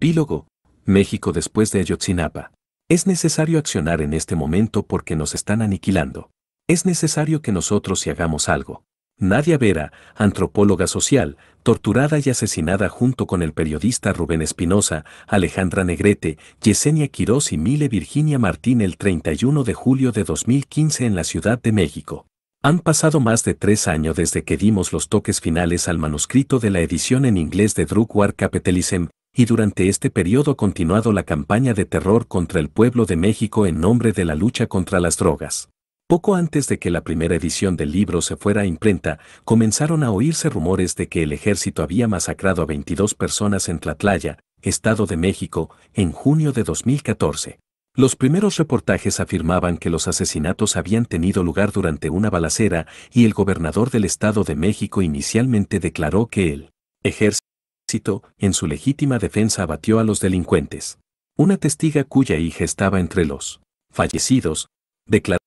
Epílogo. México después de Ayotzinapa. Es necesario accionar en este momento porque nos están aniquilando. Es necesario que nosotros sí hagamos algo. Nadia Vera, antropóloga social, torturada y asesinada junto con el periodista Rubén Espinosa, Alejandra Negrete, Yesenia Quirós y Mile Virginia Martín el 31 de julio de 2015 en la Ciudad de México. Han pasado más de tres años desde que dimos los toques finales al manuscrito de la edición en inglés de Drug War Capitalism, y durante este periodo continuado la campaña de terror contra el pueblo de México en nombre de la lucha contra las drogas. Poco antes de que la primera edición del libro se fuera a imprenta, comenzaron a oírse rumores de que el ejército había masacrado a 22 personas en Tlatlaya, Estado de México, en junio de 2014. Los primeros reportajes afirmaban que los asesinatos habían tenido lugar durante una balacera y el gobernador del Estado de México inicialmente declaró que el ejército éxito, en su legítima defensa abatió a los delincuentes. Una testiga cuya hija estaba entre los fallecidos, declaró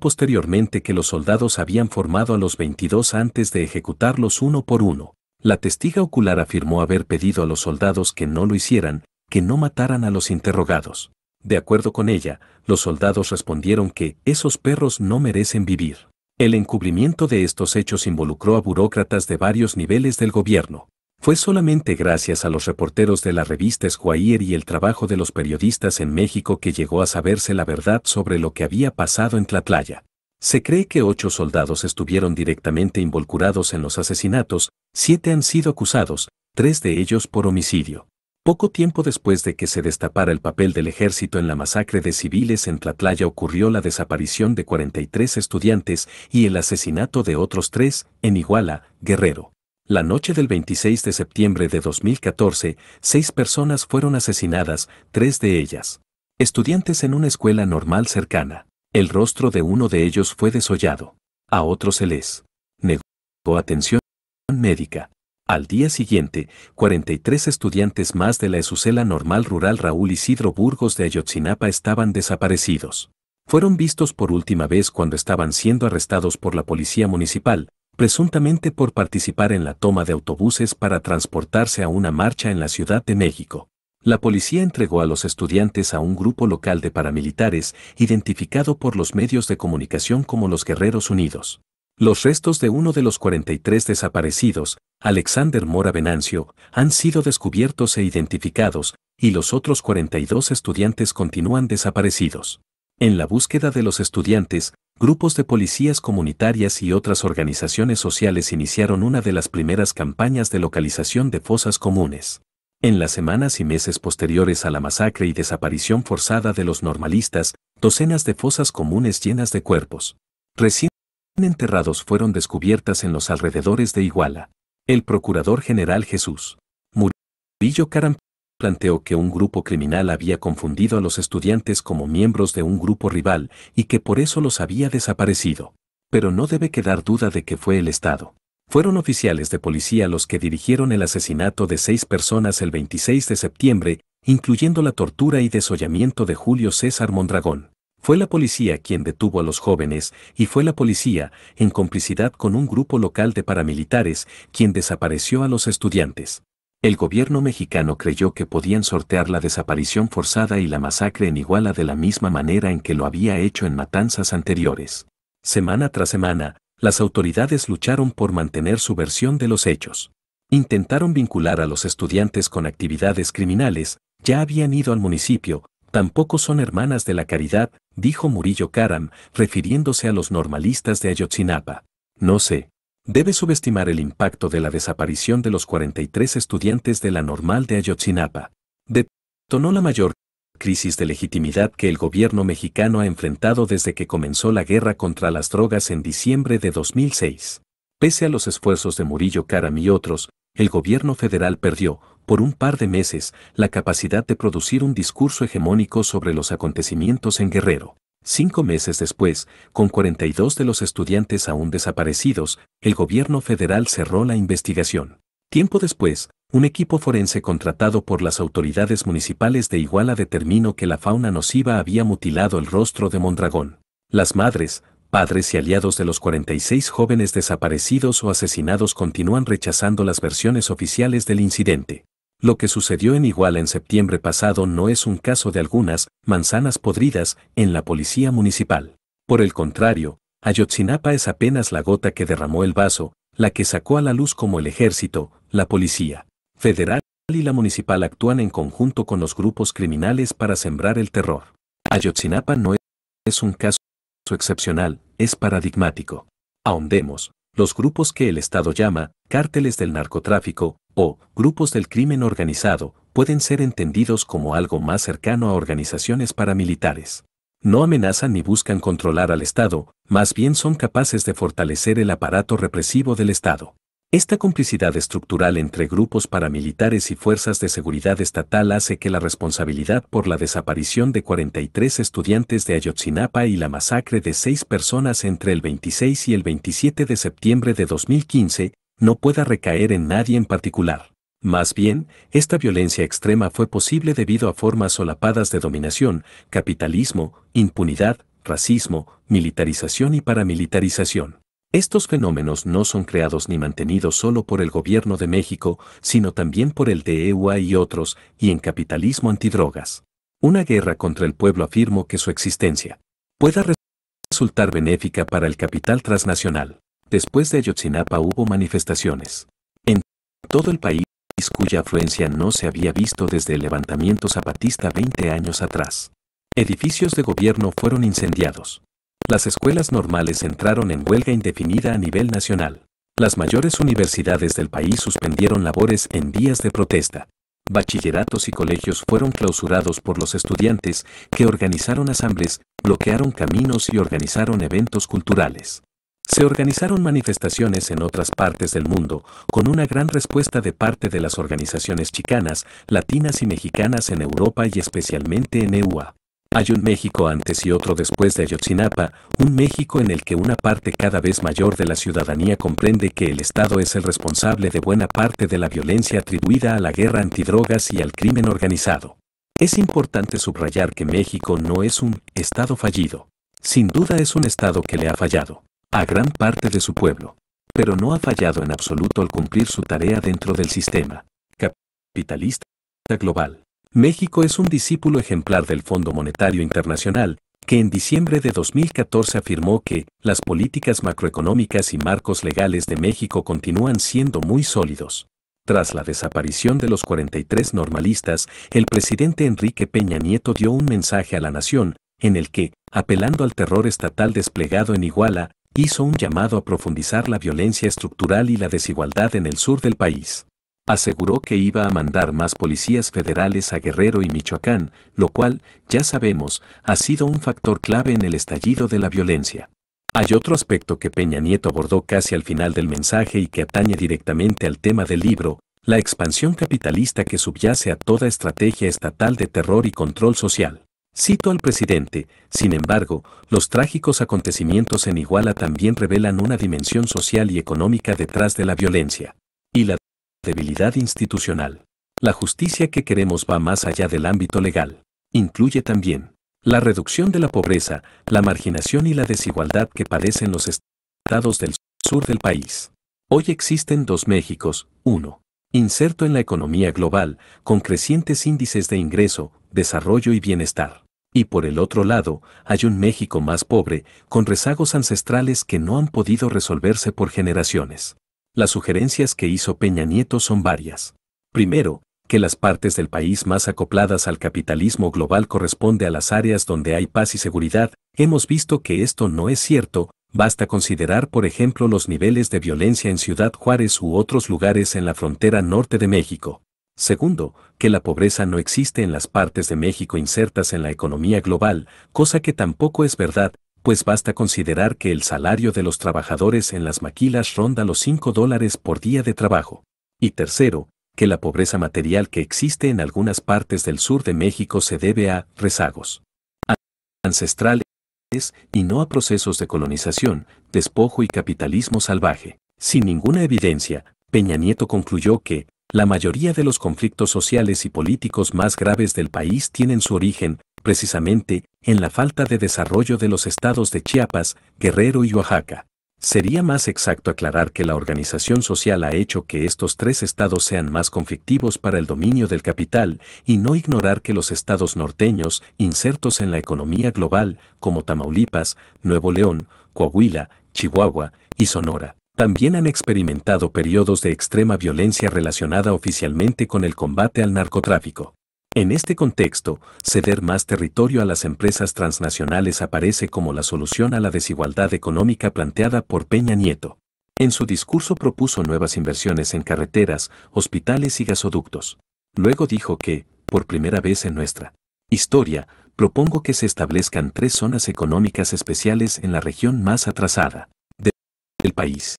posteriormente que los soldados habían formado a los 22 antes de ejecutarlos uno por uno. La testiga ocular afirmó haber pedido a los soldados que no lo hicieran, que no mataran a los interrogados. De acuerdo con ella, los soldados respondieron que esos perros no merecen vivir. El encubrimiento de estos hechos involucró a burócratas de varios niveles del gobierno. Fue solamente gracias a los reporteros de la revista Esquire y el trabajo de los periodistas en México que llegó a saberse la verdad sobre lo que había pasado en Tlatlaya. Se cree que ocho soldados estuvieron directamente involucrados en los asesinatos, siete han sido acusados, tres de ellos por homicidio. Poco tiempo después de que se destapara el papel del ejército en la masacre de civiles en Tlatlaya ocurrió la desaparición de 43 estudiantes y el asesinato de otros tres en Iguala, Guerrero. La noche del 26 de septiembre de 2014, seis personas fueron asesinadas, tres de ellas. Estudiantes en una escuela normal cercana. El rostro de uno de ellos fue desollado. A otro se les negó atención médica. Al día siguiente, 43 estudiantes más de la Esucela Normal Rural Raúl Isidro Burgos de Ayotzinapa estaban desaparecidos. Fueron vistos por última vez cuando estaban siendo arrestados por la policía municipal, presuntamente por participar en la toma de autobuses para transportarse a una marcha en la Ciudad de México. La policía entregó a los estudiantes a un grupo local de paramilitares identificado por los medios de comunicación como los Guerreros Unidos. Los restos de uno de los 43 desaparecidos, Alexander Mora Venancio, han sido descubiertos e identificados, y los otros 42 estudiantes continúan desaparecidos. En la búsqueda de los estudiantes, grupos de policías comunitarias y otras organizaciones sociales iniciaron una de las primeras campañas de localización de fosas comunes. En las semanas y meses posteriores a la masacre y desaparición forzada de los normalistas, docenas de fosas comunes llenas de cuerpos recién enterrados fueron descubiertas en los alrededores de Iguala. El procurador general Jesús Murillo Caram planteó que un grupo criminal había confundido a los estudiantes como miembros de un grupo rival y que por eso los había desaparecido. Pero no debe quedar duda de que fue el Estado. Fueron oficiales de policía los que dirigieron el asesinato de seis personas el 26 de septiembre, incluyendo la tortura y desollamiento de Julio César Mondragón. Fue la policía quien detuvo a los jóvenes y fue la policía, en complicidad con un grupo local de paramilitares, quien desapareció a los estudiantes. El gobierno mexicano creyó que podían sortear la desaparición forzada y la masacre en Iguala de la misma manera en que lo había hecho en matanzas anteriores. Semana tras semana, las autoridades lucharon por mantener su versión de los hechos. Intentaron vincular a los estudiantes con actividades criminales, ya habían ido al municipio, tampoco son hermanas de la caridad, dijo Murillo Karam, refiriéndose a los normalistas de Ayotzinapa. No sé, debe subestimar el impacto de la desaparición de los 43 estudiantes de la normal de Ayotzinapa. Detonó la mayor crisis de legitimidad que el gobierno mexicano ha enfrentado desde que comenzó la guerra contra las drogas en diciembre de 2006. Pese a los esfuerzos de Murillo Karam y otros, el gobierno federal perdió, por un par de meses, la capacidad de producir un discurso hegemónico sobre los acontecimientos en Guerrero. Cinco meses después, con 42 de los estudiantes aún desaparecidos, el gobierno federal cerró la investigación. Tiempo después, un equipo forense contratado por las autoridades municipales de Iguala determinó que la fauna nociva había mutilado el rostro de Mondragón. Las madres, padres y aliados de los 46 jóvenes desaparecidos o asesinados continúan rechazando las versiones oficiales del incidente. Lo que sucedió en Iguala en septiembre pasado no es un caso de algunas manzanas podridas en la policía municipal. Por el contrario, Ayotzinapa es apenas la gota que derramó el vaso, la que sacó a la luz como el ejército, la policía federal y la municipal actúan en conjunto con los grupos criminales para sembrar el terror. Ayotzinapa no es un caso excepcional, es paradigmático. Ahondemos, los grupos que el Estado llama cárteles del narcotráfico o grupos del crimen organizado pueden ser entendidos como algo más cercano a organizaciones paramilitares. No amenazan ni buscan controlar al Estado, más bien son capaces de fortalecer el aparato represivo del Estado. Esta complicidad estructural entre grupos paramilitares y fuerzas de seguridad estatal hace que la responsabilidad por la desaparición de 43 estudiantes de Ayotzinapa y la masacre de seis personas entre el 26 y el 27 de septiembre de 2015 no pueda recaer en nadie en particular. Más bien, esta violencia extrema fue posible debido a formas solapadas de dominación, capitalismo, impunidad, racismo, militarización y paramilitarización. Estos fenómenos no son creados ni mantenidos solo por el gobierno de México, sino también por el de EUA y otros, y en capitalismo antidrogas. Una guerra contra el pueblo afirmó que su existencia pueda resultar benéfica para el capital transnacional. Después de Ayotzinapa hubo manifestaciones. En todo el país, cuya afluencia no se había visto desde el levantamiento zapatista 20 años atrás. Edificios de gobierno fueron incendiados. Las escuelas normales entraron en huelga indefinida a nivel nacional. Las mayores universidades del país suspendieron labores en días de protesta. Bachilleratos y colegios fueron clausurados por los estudiantes que organizaron asambleas, bloquearon caminos y organizaron eventos culturales. Se organizaron manifestaciones en otras partes del mundo, con una gran respuesta de parte de las organizaciones chicanas, latinas y mexicanas en Europa y especialmente en EUA. Hay un México antes y otro después de Ayotzinapa, un México en el que una parte cada vez mayor de la ciudadanía comprende que el Estado es el responsable de buena parte de la violencia atribuida a la guerra antidrogas y al crimen organizado. Es importante subrayar que México no es un Estado fallido. Sin duda es un Estado que le ha fallado a gran parte de su pueblo. Pero no ha fallado en absoluto al cumplir su tarea dentro del sistema capitalista global. México es un discípulo ejemplar del Fondo Monetario Internacional, que en diciembre de 2014 afirmó que las políticas macroeconómicas y marcos legales de México continúan siendo muy sólidos. Tras la desaparición de los 43 normalistas, el presidente Enrique Peña Nieto dio un mensaje a la nación, en el que, apelando al terror estatal desplegado en Iguala, hizo un llamado a profundizar la violencia estructural y la desigualdad en el sur del país. Aseguró que iba a mandar más policías federales a Guerrero y Michoacán, lo cual, ya sabemos, ha sido un factor clave en el estallido de la violencia. Hay otro aspecto que Peña Nieto abordó casi al final del mensaje y que atañe directamente al tema del libro, la expansión capitalista que subyace a toda estrategia estatal de terror y control social. Cito al presidente, sin embargo, los trágicos acontecimientos en Iguala también revelan una dimensión social y económica detrás de la violencia. Y la debilidad institucional. La justicia que queremos va más allá del ámbito legal. Incluye también la reducción de la pobreza, la marginación y la desigualdad que padecen los estados del sur del país. Hoy existen dos Méxicos, uno, inserto en la economía global, con crecientes índices de ingreso, desarrollo y bienestar y por el otro lado, hay un México más pobre, con rezagos ancestrales que no han podido resolverse por generaciones. Las sugerencias que hizo Peña Nieto son varias. Primero, que las partes del país más acopladas al capitalismo global corresponde a las áreas donde hay paz y seguridad, hemos visto que esto no es cierto, basta considerar por ejemplo los niveles de violencia en Ciudad Juárez u otros lugares en la frontera norte de México. Segundo, que la pobreza no existe en las partes de México insertas en la economía global, cosa que tampoco es verdad, pues basta considerar que el salario de los trabajadores en las maquilas ronda los 5 dólares por día de trabajo. Y tercero, que la pobreza material que existe en algunas partes del sur de México se debe a rezagos ancestrales y no a procesos de colonización, despojo y capitalismo salvaje. Sin ninguna evidencia, Peña Nieto concluyó que la mayoría de los conflictos sociales y políticos más graves del país tienen su origen, precisamente, en la falta de desarrollo de los estados de Chiapas, Guerrero y Oaxaca. Sería más exacto aclarar que la organización social ha hecho que estos tres estados sean más conflictivos para el dominio del capital y no ignorar que los estados norteños, insertos en la economía global, como Tamaulipas, Nuevo León, Coahuila, Chihuahua y Sonora, también han experimentado periodos de extrema violencia relacionada oficialmente con el combate al narcotráfico. En este contexto, ceder más territorio a las empresas transnacionales aparece como la solución a la desigualdad económica planteada por Peña Nieto. En su discurso propuso nuevas inversiones en carreteras, hospitales y gasoductos. Luego dijo que, por primera vez en nuestra historia, propongo que se establezcan tres zonas económicas especiales en la región más atrasada del país.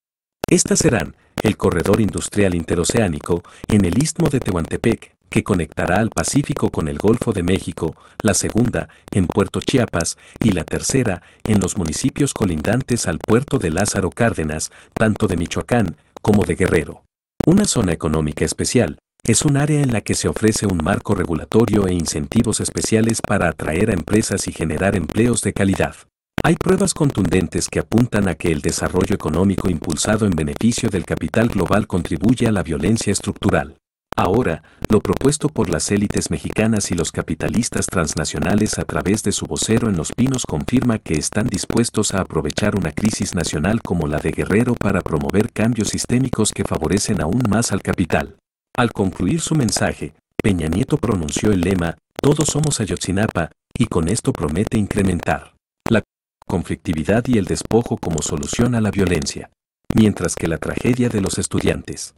Estas serán el corredor industrial interoceánico en el istmo de Tehuantepec, que conectará al Pacífico con el Golfo de México, la segunda en Puerto Chiapas y la tercera en los municipios colindantes al puerto de Lázaro Cárdenas, tanto de Michoacán como de Guerrero. Una zona económica especial es un área en la que se ofrece un marco regulatorio e incentivos especiales para atraer a empresas y generar empleos de calidad. Hay pruebas contundentes que apuntan a que el desarrollo económico impulsado en beneficio del capital global contribuye a la violencia estructural. Ahora, lo propuesto por las élites mexicanas y los capitalistas transnacionales a través de su vocero en Los Pinos confirma que están dispuestos a aprovechar una crisis nacional como la de Guerrero para promover cambios sistémicos que favorecen aún más al capital. Al concluir su mensaje, Peña Nieto pronunció el lema, Todos somos Ayotzinapa, y con esto promete incrementar conflictividad y el despojo como solución a la violencia. Mientras que la tragedia de los estudiantes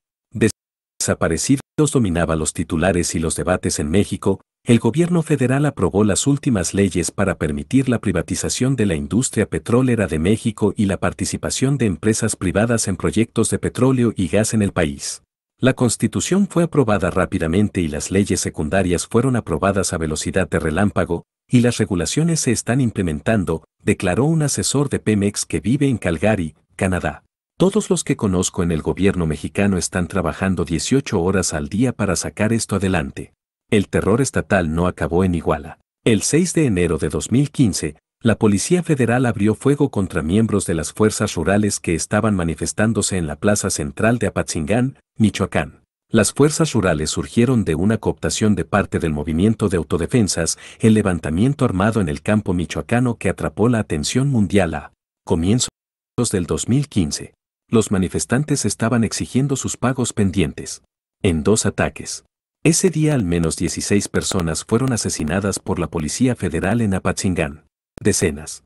desaparecidos dominaba los titulares y los debates en México, el gobierno federal aprobó las últimas leyes para permitir la privatización de la industria petrolera de México y la participación de empresas privadas en proyectos de petróleo y gas en el país. La constitución fue aprobada rápidamente y las leyes secundarias fueron aprobadas a velocidad de relámpago, y las regulaciones se están implementando, declaró un asesor de Pemex que vive en Calgary, Canadá. Todos los que conozco en el gobierno mexicano están trabajando 18 horas al día para sacar esto adelante. El terror estatal no acabó en Iguala. El 6 de enero de 2015, la Policía Federal abrió fuego contra miembros de las fuerzas rurales que estaban manifestándose en la Plaza Central de Apatzingán, Michoacán. Las fuerzas rurales surgieron de una cooptación de parte del movimiento de autodefensas, el levantamiento armado en el campo michoacano que atrapó la atención mundial a comienzos del 2015. Los manifestantes estaban exigiendo sus pagos pendientes. En dos ataques. Ese día al menos 16 personas fueron asesinadas por la Policía Federal en Apatzingán. Decenas.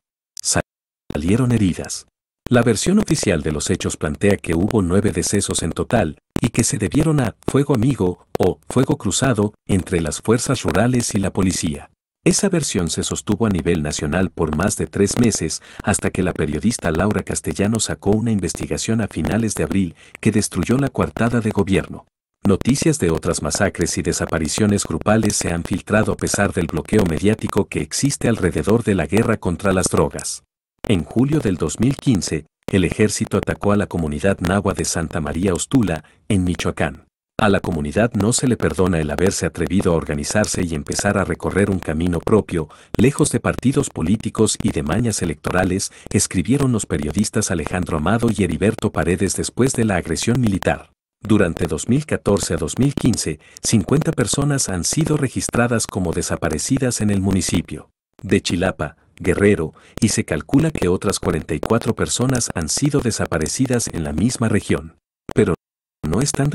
Salieron heridas. La versión oficial de los hechos plantea que hubo nueve decesos en total, y que se debieron a fuego amigo o fuego cruzado entre las fuerzas rurales y la policía. Esa versión se sostuvo a nivel nacional por más de tres meses, hasta que la periodista Laura Castellano sacó una investigación a finales de abril que destruyó la coartada de gobierno. Noticias de otras masacres y desapariciones grupales se han filtrado a pesar del bloqueo mediático que existe alrededor de la guerra contra las drogas. En julio del 2015, el ejército atacó a la comunidad nahua de Santa María Ostula, en Michoacán. A la comunidad no se le perdona el haberse atrevido a organizarse y empezar a recorrer un camino propio, lejos de partidos políticos y de mañas electorales, escribieron los periodistas Alejandro Amado y Heriberto Paredes después de la agresión militar. Durante 2014 a 2015, 50 personas han sido registradas como desaparecidas en el municipio de Chilapa, Guerrero, y se calcula que otras 44 personas han sido desaparecidas en la misma región, pero no están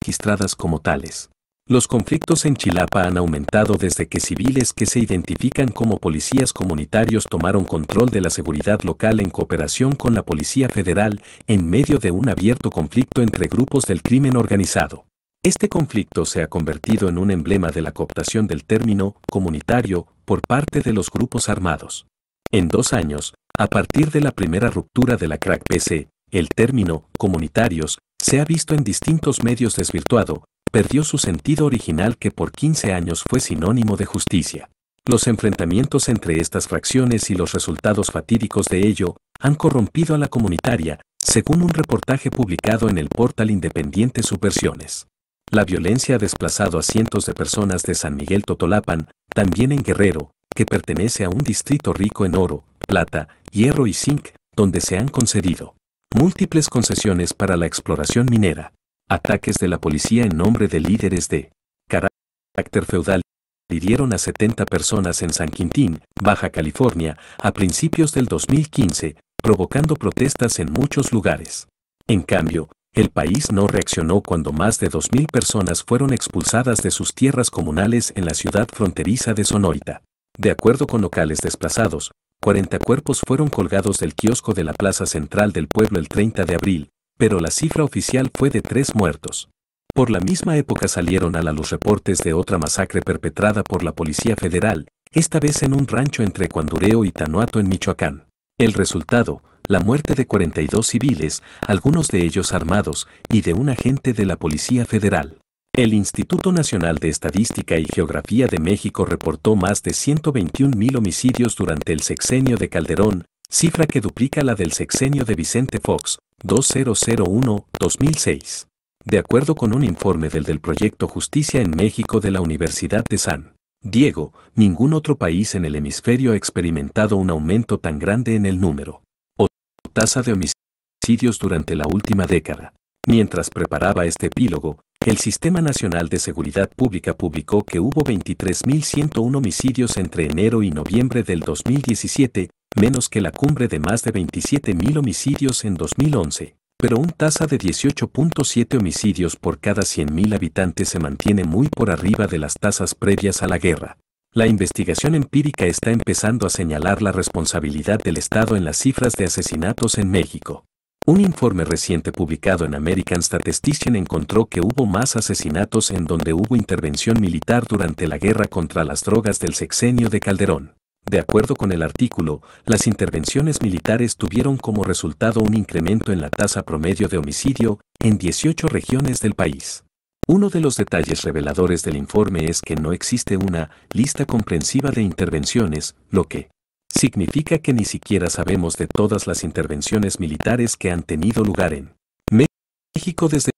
registradas como tales. Los conflictos en Chilapa han aumentado desde que civiles que se identifican como policías comunitarios tomaron control de la seguridad local en cooperación con la Policía Federal en medio de un abierto conflicto entre grupos del crimen organizado. Este conflicto se ha convertido en un emblema de la cooptación del término comunitario por parte de los grupos armados. En dos años, a partir de la primera ruptura de la crack PC, el término comunitarios se ha visto en distintos medios desvirtuado, perdió su sentido original que por 15 años fue sinónimo de justicia. Los enfrentamientos entre estas fracciones y los resultados fatídicos de ello han corrompido a la comunitaria, según un reportaje publicado en el portal independiente Subversiones. La violencia ha desplazado a cientos de personas de San Miguel Totolapan, también en Guerrero, que pertenece a un distrito rico en oro, plata, hierro y zinc, donde se han concedido múltiples concesiones para la exploración minera. Ataques de la policía en nombre de líderes de carácter feudal hirieron a 70 personas en San Quintín, Baja California, a principios del 2015, provocando protestas en muchos lugares. En cambio, el país no reaccionó cuando más de 2.000 personas fueron expulsadas de sus tierras comunales en la ciudad fronteriza de Sonorita. De acuerdo con locales desplazados, 40 cuerpos fueron colgados del kiosco de la plaza central del pueblo el 30 de abril, pero la cifra oficial fue de tres muertos. Por la misma época salieron a la luz reportes de otra masacre perpetrada por la Policía Federal, esta vez en un rancho entre Cuandureo y Tanuato en Michoacán. El resultado, la muerte de 42 civiles, algunos de ellos armados, y de un agente de la Policía Federal. El Instituto Nacional de Estadística y Geografía de México reportó más de 121.000 homicidios durante el sexenio de Calderón, cifra que duplica la del sexenio de Vicente Fox, 2001-2006. De acuerdo con un informe del del Proyecto Justicia en México de la Universidad de San Diego, ningún otro país en el hemisferio ha experimentado un aumento tan grande en el número o tasa de homicidios durante la última década. Mientras preparaba este epílogo, el Sistema Nacional de Seguridad Pública publicó que hubo 23.101 homicidios entre enero y noviembre del 2017, menos que la cumbre de más de 27.000 homicidios en 2011, pero un tasa de 18.7 homicidios por cada 100.000 habitantes se mantiene muy por arriba de las tasas previas a la guerra. La investigación empírica está empezando a señalar la responsabilidad del Estado en las cifras de asesinatos en México. Un informe reciente publicado en American Statistician encontró que hubo más asesinatos en donde hubo intervención militar durante la guerra contra las drogas del sexenio de Calderón. De acuerdo con el artículo, las intervenciones militares tuvieron como resultado un incremento en la tasa promedio de homicidio en 18 regiones del país. Uno de los detalles reveladores del informe es que no existe una lista comprensiva de intervenciones, lo que significa que ni siquiera sabemos de todas las intervenciones militares que han tenido lugar en México desde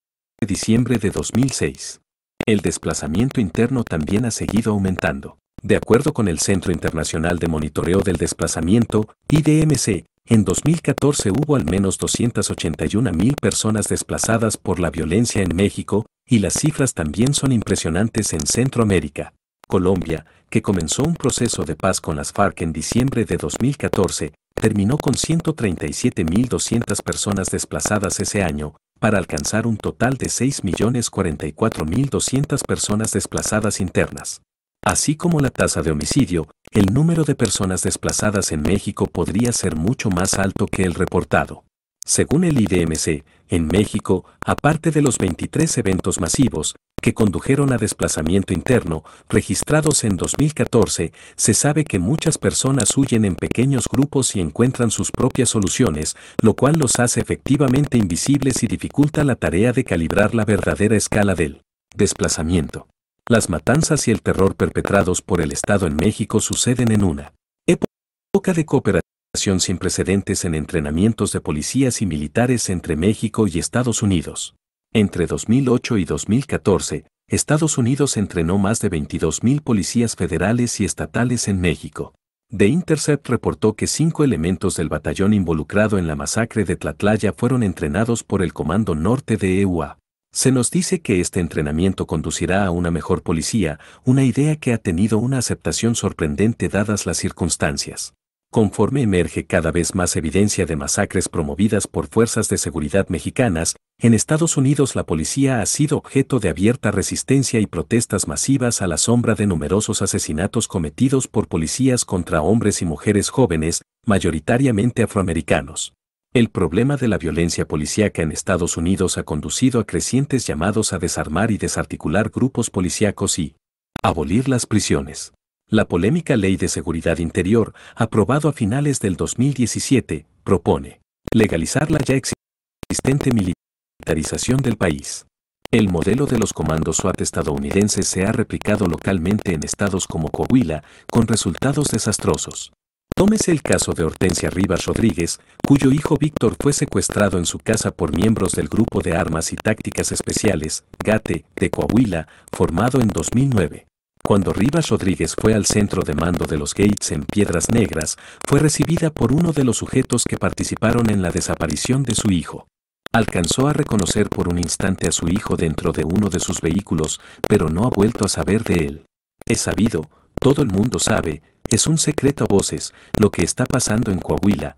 diciembre de 2006. El desplazamiento interno también ha seguido aumentando. De acuerdo con el Centro Internacional de Monitoreo del Desplazamiento, IDMC, en 2014 hubo al menos 281.000 personas desplazadas por la violencia en México, y las cifras también son impresionantes en Centroamérica. Colombia, que comenzó un proceso de paz con las FARC en diciembre de 2014, terminó con 137.200 personas desplazadas ese año, para alcanzar un total de 6.044.200 personas desplazadas internas. Así como la tasa de homicidio, el número de personas desplazadas en México podría ser mucho más alto que el reportado. Según el IDMC, en México, aparte de los 23 eventos masivos, que condujeron a desplazamiento interno, registrados en 2014, se sabe que muchas personas huyen en pequeños grupos y encuentran sus propias soluciones, lo cual los hace efectivamente invisibles y dificulta la tarea de calibrar la verdadera escala del desplazamiento. Las matanzas y el terror perpetrados por el Estado en México suceden en una época de cooperación sin precedentes en entrenamientos de policías y militares entre México y Estados Unidos. Entre 2008 y 2014, Estados Unidos entrenó más de 22.000 policías federales y estatales en México. The Intercept reportó que cinco elementos del batallón involucrado en la masacre de Tlatlaya fueron entrenados por el Comando Norte de EUA. Se nos dice que este entrenamiento conducirá a una mejor policía, una idea que ha tenido una aceptación sorprendente dadas las circunstancias. Conforme emerge cada vez más evidencia de masacres promovidas por fuerzas de seguridad mexicanas, en Estados Unidos la policía ha sido objeto de abierta resistencia y protestas masivas a la sombra de numerosos asesinatos cometidos por policías contra hombres y mujeres jóvenes, mayoritariamente afroamericanos. El problema de la violencia policíaca en Estados Unidos ha conducido a crecientes llamados a desarmar y desarticular grupos policíacos y abolir las prisiones. La polémica Ley de Seguridad Interior, aprobado a finales del 2017, propone legalizar la ya existente militarización del país. El modelo de los comandos SWAT estadounidenses se ha replicado localmente en estados como Coahuila, con resultados desastrosos. Tómese el caso de Hortensia Rivas Rodríguez, cuyo hijo Víctor fue secuestrado en su casa por miembros del Grupo de Armas y Tácticas Especiales, GATE, de Coahuila, formado en 2009. Cuando Rivas Rodríguez fue al centro de mando de los Gates en Piedras Negras, fue recibida por uno de los sujetos que participaron en la desaparición de su hijo. Alcanzó a reconocer por un instante a su hijo dentro de uno de sus vehículos, pero no ha vuelto a saber de él. Es sabido, todo el mundo sabe, es un secreto a voces lo que está pasando en Coahuila,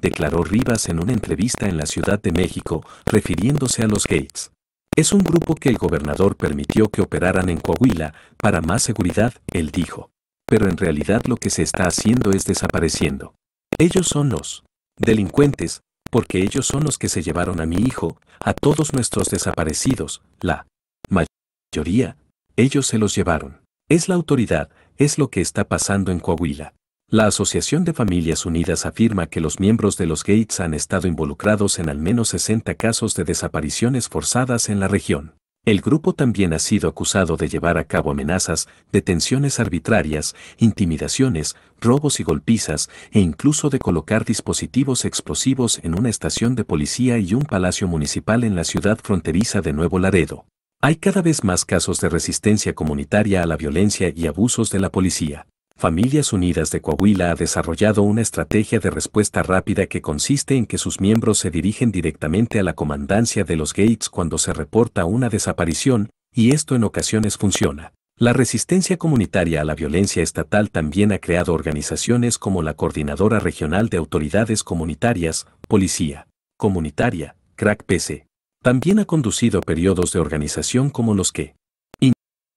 declaró Rivas en una entrevista en la Ciudad de México, refiriéndose a los Gates. Es un grupo que el gobernador permitió que operaran en Coahuila, para más seguridad, él dijo. Pero en realidad lo que se está haciendo es desapareciendo. Ellos son los delincuentes, porque ellos son los que se llevaron a mi hijo, a todos nuestros desaparecidos, la mayoría, ellos se los llevaron. Es la autoridad, es lo que está pasando en Coahuila. La Asociación de Familias Unidas afirma que los miembros de los Gates han estado involucrados en al menos 60 casos de desapariciones forzadas en la región. El grupo también ha sido acusado de llevar a cabo amenazas, detenciones arbitrarias, intimidaciones, robos y golpizas, e incluso de colocar dispositivos explosivos en una estación de policía y un palacio municipal en la ciudad fronteriza de Nuevo Laredo. Hay cada vez más casos de resistencia comunitaria a la violencia y abusos de la policía. Familias Unidas de Coahuila ha desarrollado una estrategia de respuesta rápida que consiste en que sus miembros se dirigen directamente a la comandancia de los Gates cuando se reporta una desaparición, y esto en ocasiones funciona. La resistencia comunitaria a la violencia estatal también ha creado organizaciones como la Coordinadora Regional de Autoridades Comunitarias, Policía Comunitaria, CRAC-PC, también ha conducido periodos de organización como los que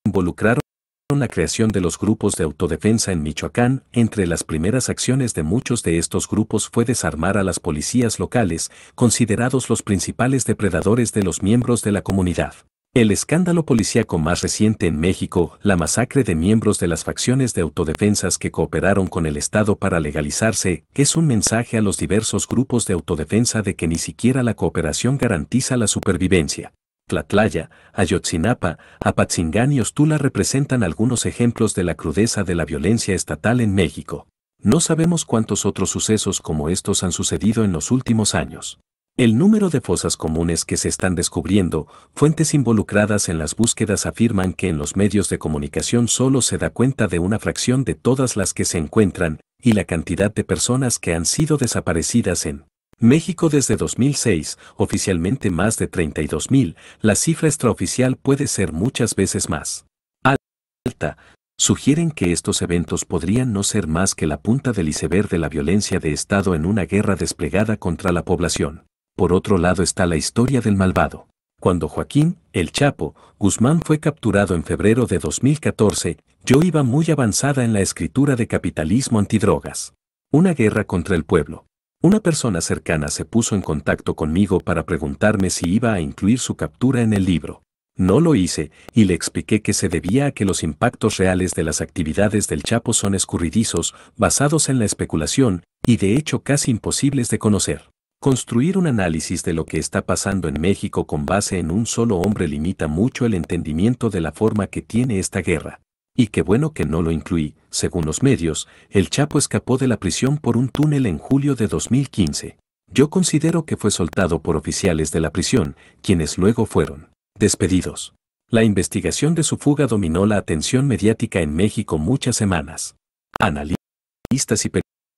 involucraron la creación de los grupos de autodefensa en Michoacán, entre las primeras acciones de muchos de estos grupos fue desarmar a las policías locales, considerados los principales depredadores de los miembros de la comunidad. El escándalo policíaco más reciente en México, la masacre de miembros de las facciones de autodefensas que cooperaron con el Estado para legalizarse, es un mensaje a los diversos grupos de autodefensa de que ni siquiera la cooperación garantiza la supervivencia. Tlatlaya, Ayotzinapa, Apatzingán y Ostula representan algunos ejemplos de la crudeza de la violencia estatal en México. No sabemos cuántos otros sucesos como estos han sucedido en los últimos años. El número de fosas comunes que se están descubriendo, fuentes involucradas en las búsquedas afirman que en los medios de comunicación solo se da cuenta de una fracción de todas las que se encuentran, y la cantidad de personas que han sido desaparecidas en México desde 2006, oficialmente más de 32.000, la cifra extraoficial puede ser muchas veces más alta, sugieren que estos eventos podrían no ser más que la punta del iceberg de la violencia de Estado en una guerra desplegada contra la población por otro lado está la historia del malvado. Cuando Joaquín, el Chapo, Guzmán fue capturado en febrero de 2014, yo iba muy avanzada en la escritura de capitalismo antidrogas. Una guerra contra el pueblo. Una persona cercana se puso en contacto conmigo para preguntarme si iba a incluir su captura en el libro. No lo hice, y le expliqué que se debía a que los impactos reales de las actividades del Chapo son escurridizos, basados en la especulación, y de hecho casi imposibles de conocer. Construir un análisis de lo que está pasando en México con base en un solo hombre limita mucho el entendimiento de la forma que tiene esta guerra. Y qué bueno que no lo incluí, según los medios, el Chapo escapó de la prisión por un túnel en julio de 2015. Yo considero que fue soltado por oficiales de la prisión, quienes luego fueron despedidos. La investigación de su fuga dominó la atención mediática en México muchas semanas. Analistas y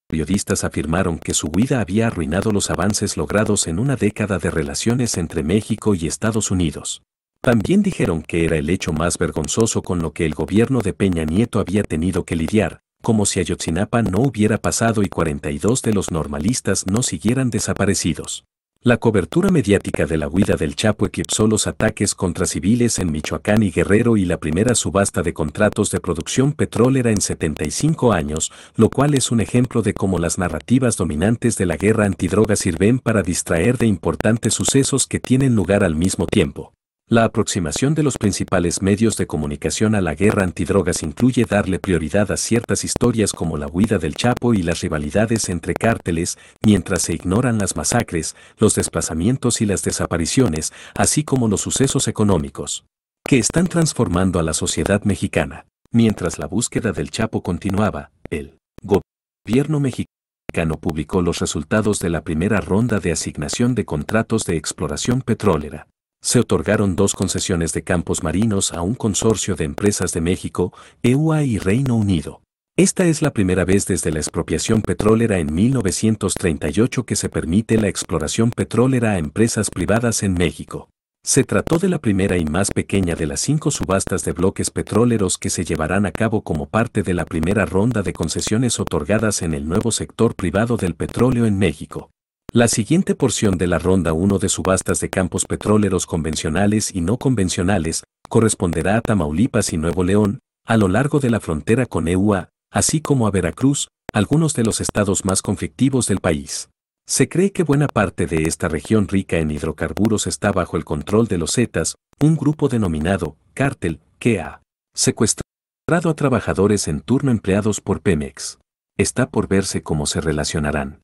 periodistas afirmaron que su huida había arruinado los avances logrados en una década de relaciones entre México y Estados Unidos. También dijeron que era el hecho más vergonzoso con lo que el gobierno de Peña Nieto había tenido que lidiar, como si Ayotzinapa no hubiera pasado y 42 de los normalistas no siguieran desaparecidos. La cobertura mediática de la huida del Chapo equipsó los ataques contra civiles en Michoacán y Guerrero y la primera subasta de contratos de producción petrolera en 75 años, lo cual es un ejemplo de cómo las narrativas dominantes de la guerra antidroga sirven para distraer de importantes sucesos que tienen lugar al mismo tiempo. La aproximación de los principales medios de comunicación a la guerra antidrogas incluye darle prioridad a ciertas historias como la huida del Chapo y las rivalidades entre cárteles, mientras se ignoran las masacres, los desplazamientos y las desapariciones, así como los sucesos económicos que están transformando a la sociedad mexicana. Mientras la búsqueda del Chapo continuaba, el gobierno mexicano publicó los resultados de la primera ronda de asignación de contratos de exploración petrolera se otorgaron dos concesiones de campos marinos a un consorcio de empresas de México, EUA y Reino Unido. Esta es la primera vez desde la expropiación petrolera en 1938 que se permite la exploración petrolera a empresas privadas en México. Se trató de la primera y más pequeña de las cinco subastas de bloques petroleros que se llevarán a cabo como parte de la primera ronda de concesiones otorgadas en el nuevo sector privado del petróleo en México. La siguiente porción de la ronda 1 de subastas de campos petroleros convencionales y no convencionales corresponderá a Tamaulipas y Nuevo León, a lo largo de la frontera con EUA, así como a Veracruz, algunos de los estados más conflictivos del país. Se cree que buena parte de esta región rica en hidrocarburos está bajo el control de los Zetas, un grupo denominado cártel que ha secuestrado a trabajadores en turno empleados por Pemex. Está por verse cómo se relacionarán.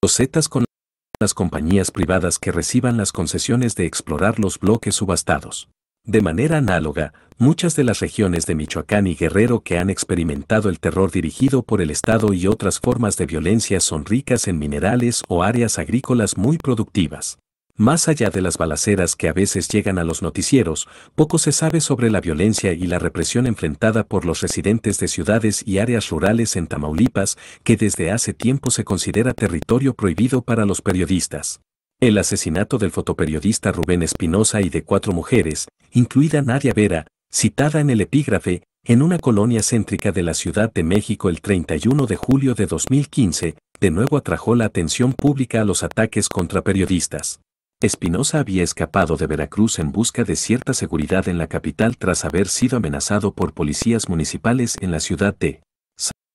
Los con las compañías privadas que reciban las concesiones de explorar los bloques subastados. De manera análoga, muchas de las regiones de Michoacán y Guerrero que han experimentado el terror dirigido por el Estado y otras formas de violencia son ricas en minerales o áreas agrícolas muy productivas. Más allá de las balaceras que a veces llegan a los noticieros, poco se sabe sobre la violencia y la represión enfrentada por los residentes de ciudades y áreas rurales en Tamaulipas, que desde hace tiempo se considera territorio prohibido para los periodistas. El asesinato del fotoperiodista Rubén Espinosa y de cuatro mujeres, incluida Nadia Vera, citada en el epígrafe, en una colonia céntrica de la Ciudad de México el 31 de julio de 2015, de nuevo atrajo la atención pública a los ataques contra periodistas. Espinosa había escapado de Veracruz en busca de cierta seguridad en la capital tras haber sido amenazado por policías municipales en la ciudad de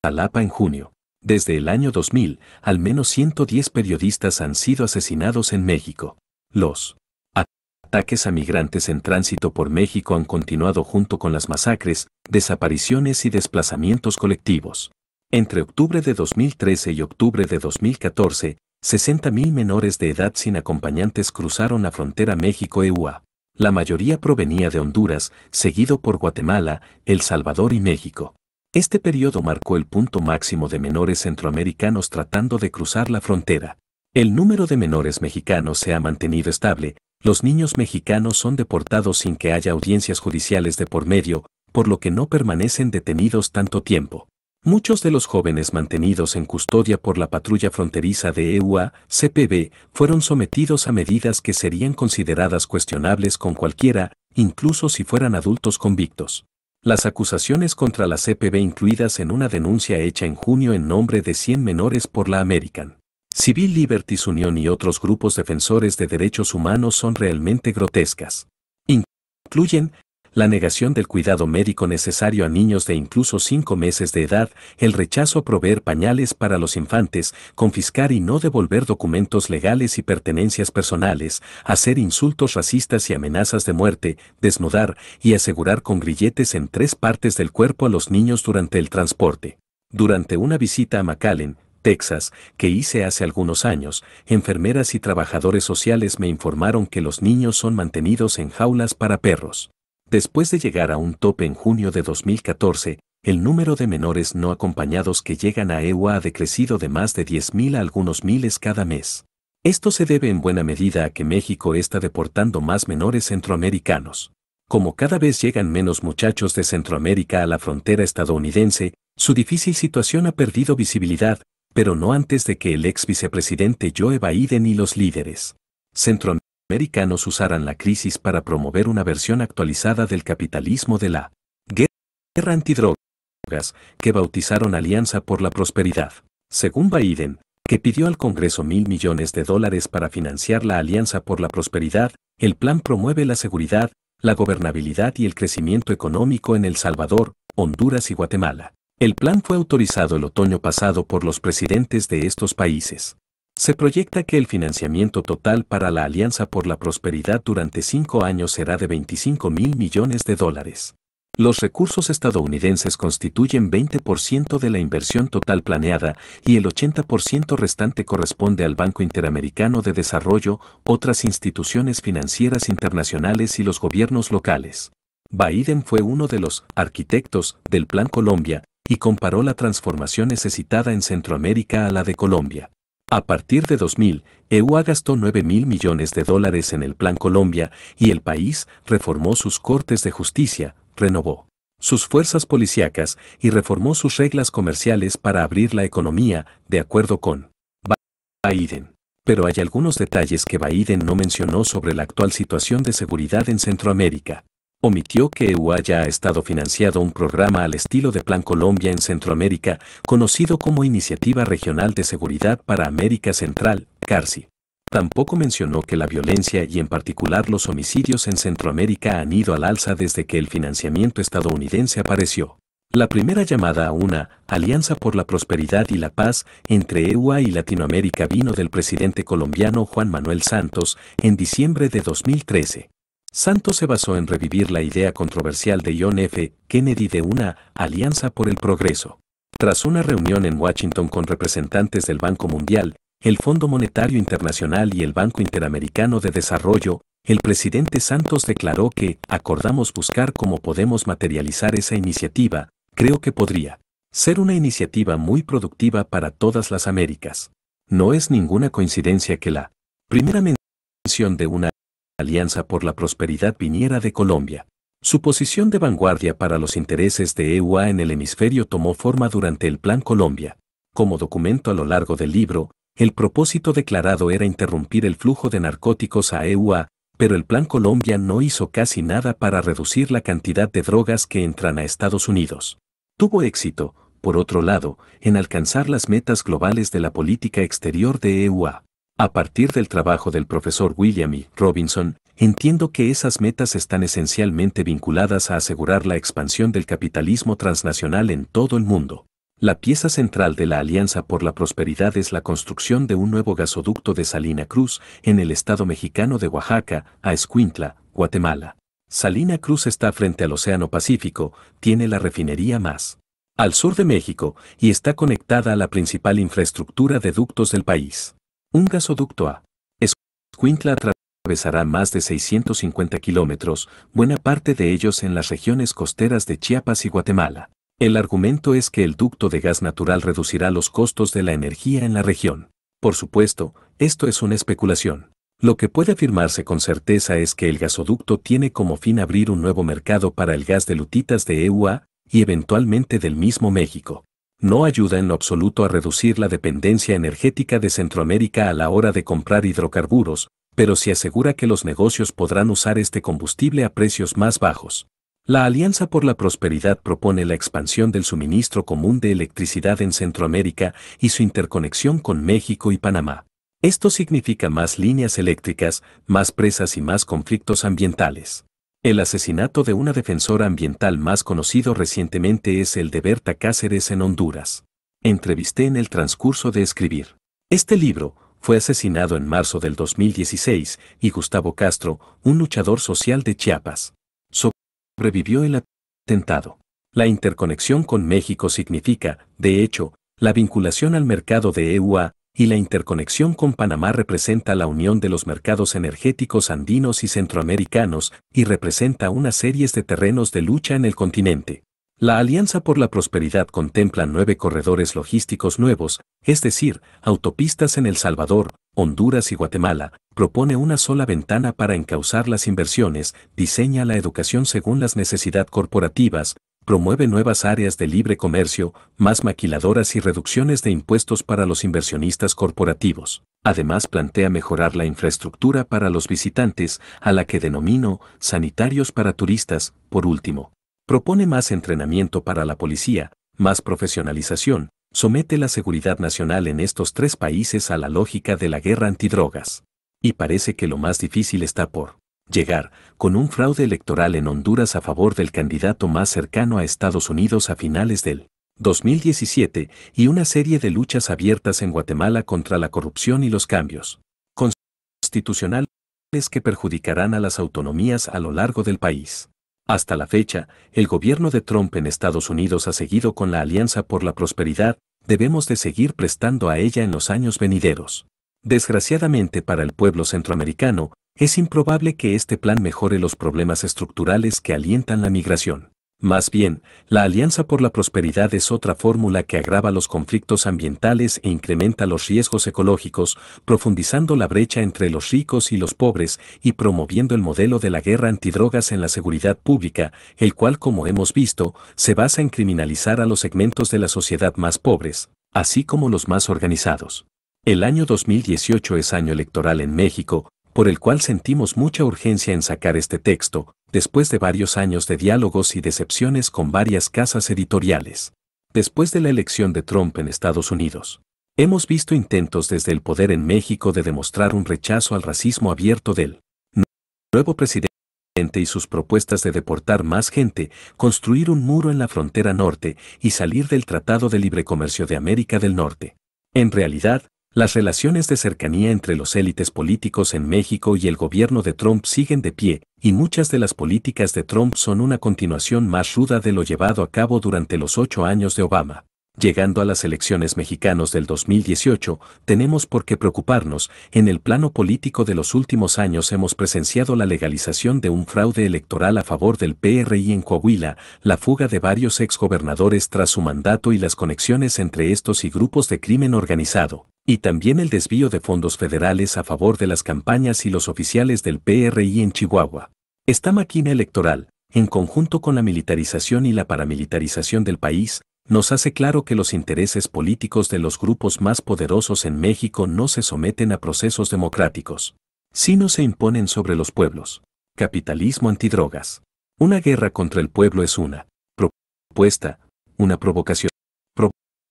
Salapa en junio. Desde el año 2000, al menos 110 periodistas han sido asesinados en México. Los ataques a migrantes en tránsito por México han continuado junto con las masacres, desapariciones y desplazamientos colectivos. Entre octubre de 2013 y octubre de 2014, 60.000 menores de edad sin acompañantes cruzaron la frontera México-EUA. La mayoría provenía de Honduras, seguido por Guatemala, El Salvador y México. Este periodo marcó el punto máximo de menores centroamericanos tratando de cruzar la frontera. El número de menores mexicanos se ha mantenido estable, los niños mexicanos son deportados sin que haya audiencias judiciales de por medio, por lo que no permanecen detenidos tanto tiempo. Muchos de los jóvenes mantenidos en custodia por la patrulla fronteriza de EUA, CPB, fueron sometidos a medidas que serían consideradas cuestionables con cualquiera, incluso si fueran adultos convictos. Las acusaciones contra la CPB incluidas en una denuncia hecha en junio en nombre de 100 menores por la American Civil Liberties Union y otros grupos defensores de derechos humanos son realmente grotescas. Incluyen la negación del cuidado médico necesario a niños de incluso 5 meses de edad, el rechazo a proveer pañales para los infantes, confiscar y no devolver documentos legales y pertenencias personales, hacer insultos racistas y amenazas de muerte, desnudar y asegurar con grilletes en tres partes del cuerpo a los niños durante el transporte. Durante una visita a McAllen, Texas, que hice hace algunos años, enfermeras y trabajadores sociales me informaron que los niños son mantenidos en jaulas para perros. Después de llegar a un tope en junio de 2014, el número de menores no acompañados que llegan a EUA ha decrecido de más de 10.000 a algunos miles cada mes. Esto se debe en buena medida a que México está deportando más menores centroamericanos. Como cada vez llegan menos muchachos de Centroamérica a la frontera estadounidense, su difícil situación ha perdido visibilidad, pero no antes de que el ex vicepresidente Joe Biden y los líderes centroamericanos americanos usaran la crisis para promover una versión actualizada del capitalismo de la guerra antidrogas, que bautizaron Alianza por la Prosperidad. Según Biden, que pidió al Congreso mil millones de dólares para financiar la Alianza por la Prosperidad, el plan promueve la seguridad, la gobernabilidad y el crecimiento económico en El Salvador, Honduras y Guatemala. El plan fue autorizado el otoño pasado por los presidentes de estos países. Se proyecta que el financiamiento total para la Alianza por la Prosperidad durante cinco años será de 25 mil millones de dólares. Los recursos estadounidenses constituyen 20% de la inversión total planeada y el 80% restante corresponde al Banco Interamericano de Desarrollo, otras instituciones financieras internacionales y los gobiernos locales. Biden fue uno de los arquitectos del Plan Colombia y comparó la transformación necesitada en Centroamérica a la de Colombia. A partir de 2000, EUA gastó 9 mil millones de dólares en el Plan Colombia y el país reformó sus cortes de justicia, renovó sus fuerzas policíacas y reformó sus reglas comerciales para abrir la economía, de acuerdo con Biden. Pero hay algunos detalles que Biden no mencionó sobre la actual situación de seguridad en Centroamérica omitió que e ya ha estado financiado un programa al estilo de Plan Colombia en Centroamérica, conocido como Iniciativa Regional de Seguridad para América Central, CARSI. Tampoco mencionó que la violencia y en particular los homicidios en Centroamérica han ido al alza desde que el financiamiento estadounidense apareció. La primera llamada a una Alianza por la Prosperidad y la Paz entre EUA y Latinoamérica vino del presidente colombiano Juan Manuel Santos en diciembre de 2013. Santos se basó en revivir la idea controversial de John F. Kennedy de una alianza por el progreso. Tras una reunión en Washington con representantes del Banco Mundial, el Fondo Monetario Internacional y el Banco Interamericano de Desarrollo, el presidente Santos declaró que acordamos buscar cómo podemos materializar esa iniciativa, creo que podría ser una iniciativa muy productiva para todas las Américas. No es ninguna coincidencia que la primera mención de una Alianza por la Prosperidad viniera de Colombia. Su posición de vanguardia para los intereses de EUA en el hemisferio tomó forma durante el Plan Colombia. Como documento a lo largo del libro, el propósito declarado era interrumpir el flujo de narcóticos a EUA, pero el Plan Colombia no hizo casi nada para reducir la cantidad de drogas que entran a Estados Unidos. Tuvo éxito, por otro lado, en alcanzar las metas globales de la política exterior de EUA. A partir del trabajo del profesor William E. Robinson, entiendo que esas metas están esencialmente vinculadas a asegurar la expansión del capitalismo transnacional en todo el mundo. La pieza central de la Alianza por la Prosperidad es la construcción de un nuevo gasoducto de Salina Cruz en el estado mexicano de Oaxaca a Escuintla, Guatemala. Salina Cruz está frente al Océano Pacífico, tiene la refinería más al sur de México y está conectada a la principal infraestructura de ductos del país. Un gasoducto a Escuintla atravesará más de 650 kilómetros, buena parte de ellos en las regiones costeras de Chiapas y Guatemala. El argumento es que el ducto de gas natural reducirá los costos de la energía en la región. Por supuesto, esto es una especulación. Lo que puede afirmarse con certeza es que el gasoducto tiene como fin abrir un nuevo mercado para el gas de lutitas de EUA y eventualmente del mismo México no ayuda en absoluto a reducir la dependencia energética de Centroamérica a la hora de comprar hidrocarburos, pero sí asegura que los negocios podrán usar este combustible a precios más bajos. La Alianza por la Prosperidad propone la expansión del suministro común de electricidad en Centroamérica y su interconexión con México y Panamá. Esto significa más líneas eléctricas, más presas y más conflictos ambientales. El asesinato de una defensora ambiental más conocido recientemente es el de Berta Cáceres en Honduras. Entrevisté en el transcurso de escribir. Este libro fue asesinado en marzo del 2016 y Gustavo Castro, un luchador social de Chiapas, sobrevivió el atentado. La interconexión con México significa, de hecho, la vinculación al mercado de EUA, y la interconexión con Panamá representa la unión de los mercados energéticos andinos y centroamericanos y representa una serie de terrenos de lucha en el continente. La Alianza por la Prosperidad contempla nueve corredores logísticos nuevos, es decir, autopistas en El Salvador, Honduras y Guatemala, propone una sola ventana para encauzar las inversiones, diseña la educación según las necesidades corporativas, promueve nuevas áreas de libre comercio, más maquiladoras y reducciones de impuestos para los inversionistas corporativos. Además plantea mejorar la infraestructura para los visitantes, a la que denomino sanitarios para turistas, por último. Propone más entrenamiento para la policía, más profesionalización, somete la seguridad nacional en estos tres países a la lógica de la guerra antidrogas. Y parece que lo más difícil está por llegar, con un fraude electoral en Honduras a favor del candidato más cercano a Estados Unidos a finales del 2017 y una serie de luchas abiertas en Guatemala contra la corrupción y los cambios constitucionales que perjudicarán a las autonomías a lo largo del país. Hasta la fecha, el gobierno de Trump en Estados Unidos ha seguido con la Alianza por la Prosperidad, debemos de seguir prestando a ella en los años venideros. Desgraciadamente para el pueblo centroamericano, es improbable que este plan mejore los problemas estructurales que alientan la migración. Más bien, la Alianza por la Prosperidad es otra fórmula que agrava los conflictos ambientales e incrementa los riesgos ecológicos, profundizando la brecha entre los ricos y los pobres y promoviendo el modelo de la guerra antidrogas en la seguridad pública, el cual, como hemos visto, se basa en criminalizar a los segmentos de la sociedad más pobres, así como los más organizados. El año 2018 es año electoral en México, por el cual sentimos mucha urgencia en sacar este texto, después de varios años de diálogos y decepciones con varias casas editoriales. Después de la elección de Trump en Estados Unidos, hemos visto intentos desde el poder en México de demostrar un rechazo al racismo abierto del nuevo presidente y sus propuestas de deportar más gente, construir un muro en la frontera norte y salir del Tratado de Libre Comercio de América del Norte. En realidad, las relaciones de cercanía entre los élites políticos en México y el gobierno de Trump siguen de pie, y muchas de las políticas de Trump son una continuación más ruda de lo llevado a cabo durante los ocho años de Obama. Llegando a las elecciones mexicanas del 2018, tenemos por qué preocuparnos, en el plano político de los últimos años hemos presenciado la legalización de un fraude electoral a favor del PRI en Coahuila, la fuga de varios exgobernadores tras su mandato y las conexiones entre estos y grupos de crimen organizado, y también el desvío de fondos federales a favor de las campañas y los oficiales del PRI en Chihuahua. Esta máquina electoral, en conjunto con la militarización y la paramilitarización del país, nos hace claro que los intereses políticos de los grupos más poderosos en México no se someten a procesos democráticos, sino se imponen sobre los pueblos. Capitalismo antidrogas. Una guerra contra el pueblo es una propuesta, una provocación.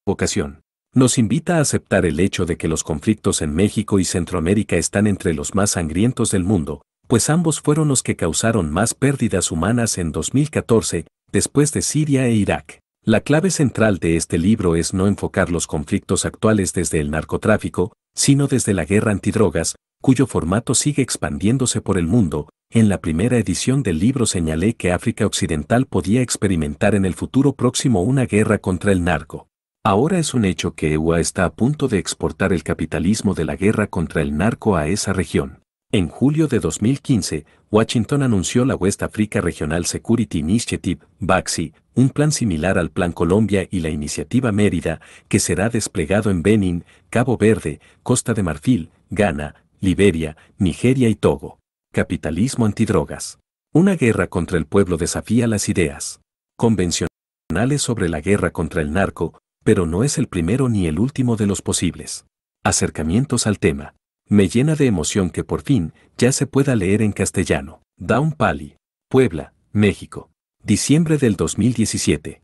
Provocación. Nos invita a aceptar el hecho de que los conflictos en México y Centroamérica están entre los más sangrientos del mundo, pues ambos fueron los que causaron más pérdidas humanas en 2014, después de Siria e Irak. La clave central de este libro es no enfocar los conflictos actuales desde el narcotráfico, sino desde la guerra antidrogas, cuyo formato sigue expandiéndose por el mundo. En la primera edición del libro señalé que África Occidental podía experimentar en el futuro próximo una guerra contra el narco. Ahora es un hecho que EUA está a punto de exportar el capitalismo de la guerra contra el narco a esa región. En julio de 2015, Washington anunció la West Africa Regional Security Initiative, BAXI, un plan similar al Plan Colombia y la Iniciativa Mérida, que será desplegado en Benin, Cabo Verde, Costa de Marfil, Ghana, Liberia, Nigeria y Togo. Capitalismo antidrogas. Una guerra contra el pueblo desafía las ideas convencionales sobre la guerra contra el narco, pero no es el primero ni el último de los posibles. Acercamientos al tema. Me llena de emoción que por fin ya se pueda leer en castellano. Down Pali, Puebla, México. Diciembre del 2017.